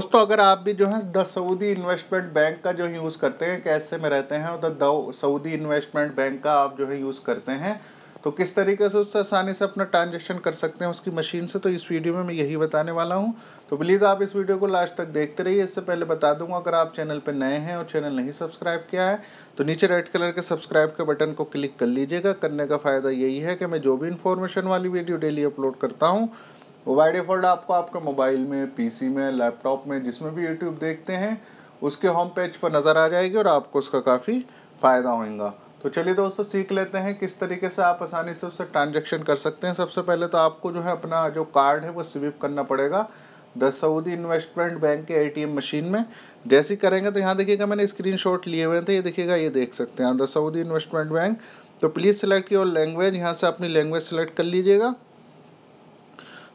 दोस्तों अगर आप भी जो है द सऊदी इन्वेस्टमेंट बैंक का जो यूज़ करते हैं कैसे में रहते हैं और द सऊदी इन्वेस्टमेंट बैंक का आप जो है यूज़ करते हैं तो किस तरीके से उससे आसानी से अपना ट्रांजेक्शन कर सकते हैं उसकी मशीन से तो इस वीडियो में मैं यही बताने वाला हूं तो प्लीज़ आप इस वीडियो को लास्ट तक देखते रहिए इससे पहले बता दूंगा अगर आप चैनल पर नए हैं और चैनल नहीं सब्सक्राइब किया है तो नीचे रेड कलर के सब्सक्राइब के बटन को क्लिक कर लीजिएगा करने का फ़ायदा यही है कि मैं जो भी इन्फॉर्मेशन वाली वीडियो डेली अपलोड करता हूँ वो बाई डिफ़ॉल्ट आपको आपके मोबाइल में पीसी में लैपटॉप में जिसमें भी यूट्यूब देखते हैं उसके होम पेज पर नज़र आ जाएगी और आपको उसका काफ़ी फ़ायदा होएगा तो चलिए दोस्तों सीख लेते हैं किस तरीके से आप आसानी से उससे ट्रांजेक्शन कर सकते हैं सबसे पहले तो आपको जो है अपना जो कार्ड है वो स्विप करना पड़ेगा द सऊदी इन्वेस्टमेंट बैंक के एटीएम मशीन में जैसे करेंगे तो यहाँ देखिएगा मैंने स्क्रीनशॉट लिए हुए थे तो ये देखिएगा ये देख सकते हैं द सऊदी इन्वेस्टमेंट बैंक तो प्लीज़ सेलेक्ट योर लैंग्वेज यहाँ से अपनी लैंग्वेज सेलेक्ट कर लीजिएगा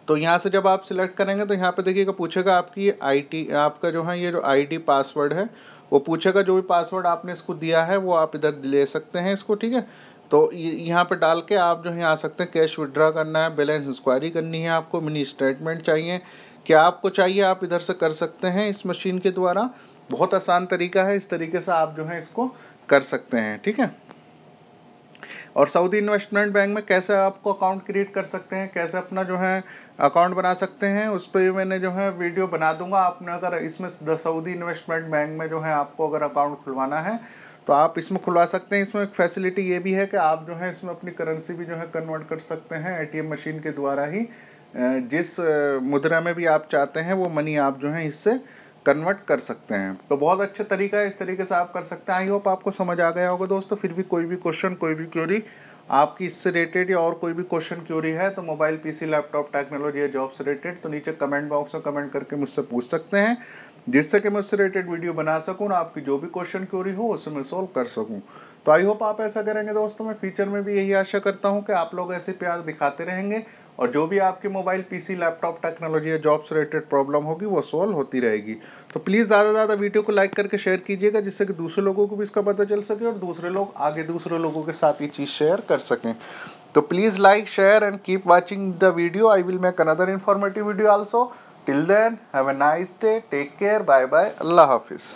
तो यहाँ से जब आप सिलेक्ट करेंगे तो यहाँ पे देखिएगा पूछेगा आपकी आईटी आपका जो है ये जो आईडी पासवर्ड है वो पूछेगा जो भी पासवर्ड आपने इसको दिया है वो आप इधर ले सकते हैं इसको ठीक है तो यहाँ पे डाल के आप जो है आ सकते हैं कैश विड्रा करना है बैलेंस इंक्वायरी करनी है आपको मिनी स्टेटमेंट चाहिए क्या आपको चाहिए आप इधर से कर सकते हैं इस मशीन के द्वारा बहुत आसान तरीका है इस तरीके से आप जो है इसको कर सकते हैं ठीक है और सऊदी इन्वेस्टमेंट बैंक में कैसे आपको अकाउंट क्रिएट कर सकते हैं कैसे अपना जो है अकाउंट बना सकते हैं उस पर भी मैंने जो है वीडियो बना दूंगा आपने अगर इसमें द सऊदी इन्वेस्टमेंट बैंक में जो है आपको अगर अकाउंट खुलवाना है तो आप इसमें खुलवा सकते हैं इसमें एक फैसिलिटी ये भी है कि आप जो है इसमें अपनी करेंसी भी जो है कन्वर्ट कर सकते हैं ए मशीन के द्वारा ही जिस मुद्रा में भी आप चाहते हैं वो मनी आप जो है इससे कन्वर्ट कर सकते हैं तो बहुत अच्छा तरीका है इस तरीके से आप कर सकते हैं आई होप आपको समझ आ गया होगा दोस्तों फिर भी कोई भी क्वेश्चन कोई भी क्यूरी आपकी इससे रिलेटेड या और कोई भी क्वेश्चन क्यूरी है तो मोबाइल पीसी लैपटॉप टेक्नोलॉजी या जॉब से रिलेटेड तो नीचे कमेंट बॉक्स में कमेंट करके मुझसे पूछ सकते हैं जिससे कि मैं उससे रिलेटेड वीडियो बना सकूँ और आपकी जो भी क्वेश्चन क्यूरी हो उसे मैं सोल्व कर सकूँ तो आई होप आप ऐसा करेंगे दोस्तों मैं फ्यूचर में भी यही आशा करता हूँ कि आप लोग ऐसे प्यार दिखाते रहेंगे और जो भी आपके मोबाइल पीसी लैपटॉप टेक्नोलॉजी या जॉब से रिलेटेड प्रॉब्लम होगी वो सॉल्व होती रहेगी तो प्लीज़ ज़्यादा से ज़्यादा वीडियो को लाइक करके शेयर कीजिएगा जिससे कि दूसरे लोगों को भी इसका पता चल सके और दूसरे लोग आगे दूसरे लोगों के साथ ये चीज़ शेयर कर सकें तो please like share and keep watching the video I will make another informative video also till then have a nice day take care bye bye अल्लाह हाफिज़